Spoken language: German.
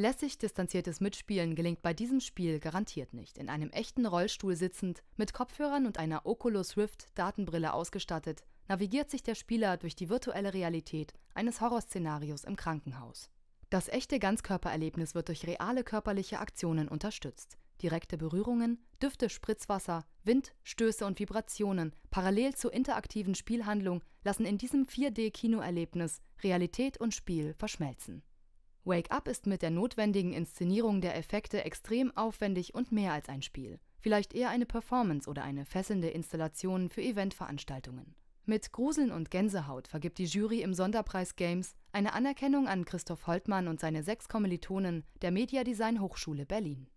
Lässig distanziertes Mitspielen gelingt bei diesem Spiel garantiert nicht. In einem echten Rollstuhl sitzend, mit Kopfhörern und einer Oculus Rift Datenbrille ausgestattet, navigiert sich der Spieler durch die virtuelle Realität eines Horrorszenarios im Krankenhaus. Das echte Ganzkörpererlebnis wird durch reale körperliche Aktionen unterstützt. Direkte Berührungen, Düfte, Spritzwasser, Wind, Stöße und Vibrationen parallel zur interaktiven Spielhandlung lassen in diesem 4D-Kinoerlebnis Realität und Spiel verschmelzen. Wake Up ist mit der notwendigen Inszenierung der Effekte extrem aufwendig und mehr als ein Spiel. Vielleicht eher eine Performance oder eine fesselnde Installation für Eventveranstaltungen. Mit Gruseln und Gänsehaut vergibt die Jury im Sonderpreis Games eine Anerkennung an Christoph Holtmann und seine sechs Kommilitonen der Mediadesign Hochschule Berlin.